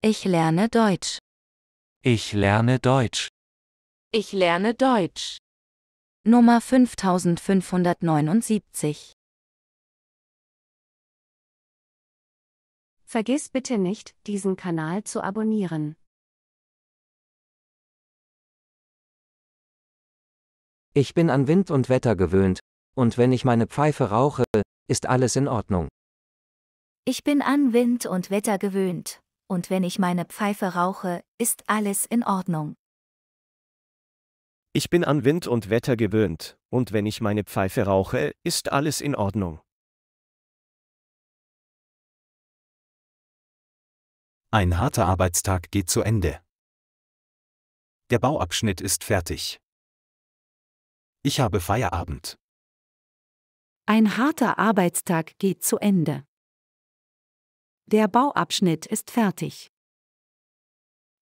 Ich lerne Deutsch. Ich lerne Deutsch. Ich lerne Deutsch. Nummer 5579. Vergiss bitte nicht, diesen Kanal zu abonnieren. Ich bin an Wind und Wetter gewöhnt, und wenn ich meine Pfeife rauche, ist alles in Ordnung. Ich bin an Wind und Wetter gewöhnt, und wenn ich meine Pfeife rauche, ist alles in Ordnung. Ich bin an Wind und Wetter gewöhnt, und wenn ich meine Pfeife rauche, ist alles in Ordnung. Ein harter Arbeitstag geht zu Ende. Der Bauabschnitt ist fertig. Ich habe Feierabend. Ein harter Arbeitstag geht zu Ende. Der Bauabschnitt ist fertig.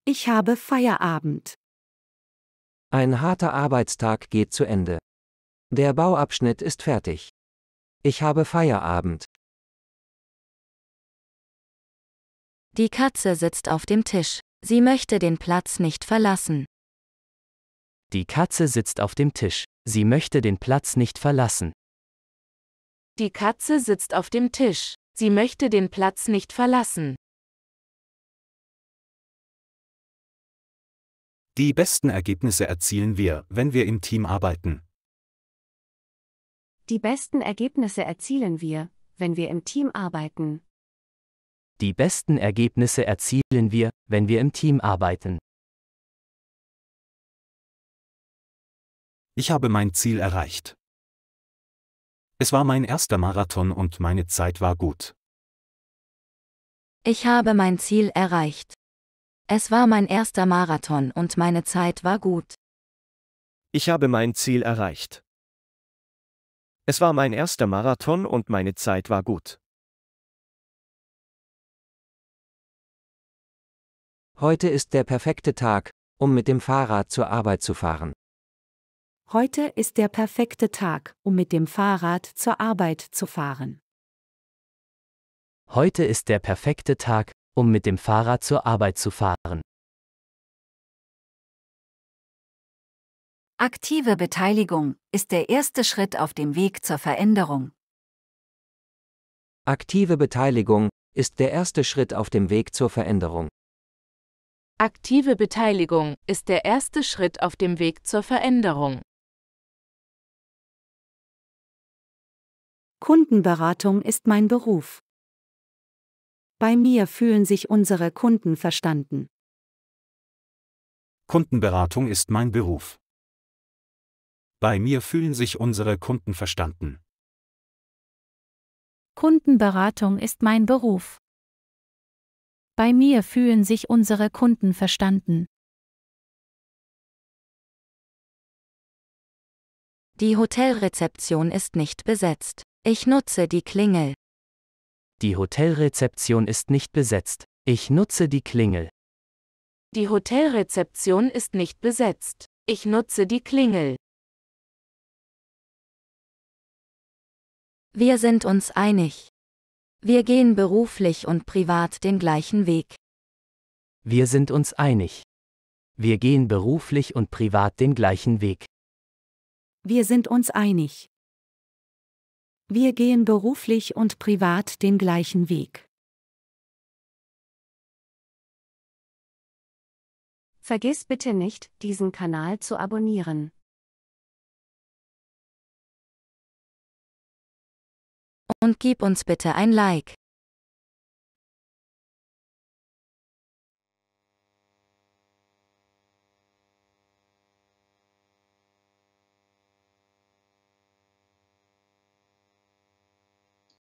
Ich habe Feierabend. Ein harter Arbeitstag geht zu Ende. Der Bauabschnitt ist fertig. Ich habe Feierabend. Die Katze sitzt auf dem Tisch. Sie möchte den Platz nicht verlassen. Die Katze sitzt auf dem Tisch. Sie möchte den Platz nicht verlassen. Die Katze sitzt auf dem Tisch. Sie möchte den Platz nicht verlassen. Die besten Ergebnisse erzielen wir, wenn wir im Team arbeiten. Die besten Ergebnisse erzielen wir, wenn wir im Team arbeiten. Die besten Ergebnisse erzielen wir, wenn wir im Team arbeiten. Ich habe mein Ziel erreicht. Es war mein erster Marathon und meine Zeit war gut. Ich habe mein Ziel erreicht. Es war mein erster Marathon und meine Zeit war gut. Ich habe mein Ziel erreicht. Es war mein erster Marathon und meine Zeit war gut. Heute ist der perfekte Tag, um mit dem Fahrrad zur Arbeit zu fahren. Heute ist der perfekte Tag, um mit dem Fahrrad zur Arbeit zu fahren. Heute ist der perfekte Tag, um mit dem Fahrrad zur Arbeit zu fahren. Aktive Beteiligung ist der erste Schritt auf dem Weg zur Veränderung. Aktive Beteiligung ist der erste Schritt auf dem Weg zur Veränderung. Aktive Beteiligung ist der erste Schritt auf dem Weg zur Veränderung. Kundenberatung ist mein Beruf. Bei mir fühlen sich unsere Kunden verstanden. Kundenberatung ist mein Beruf. Bei mir fühlen sich unsere Kunden verstanden. Kundenberatung ist mein Beruf. Bei mir fühlen sich unsere Kunden verstanden. Die Hotelrezeption ist nicht besetzt. Ich nutze die Klingel. Die Hotelrezeption ist nicht besetzt. Ich nutze die Klingel. Die Hotelrezeption ist nicht besetzt. Ich nutze die Klingel. Wir sind uns einig. Wir gehen beruflich und privat den gleichen Weg. Wir sind uns einig. Wir gehen beruflich und privat den gleichen Weg. Wir sind uns einig. Wir gehen beruflich und privat den gleichen Weg. Vergiss bitte nicht, diesen Kanal zu abonnieren. Und gib uns bitte ein Like.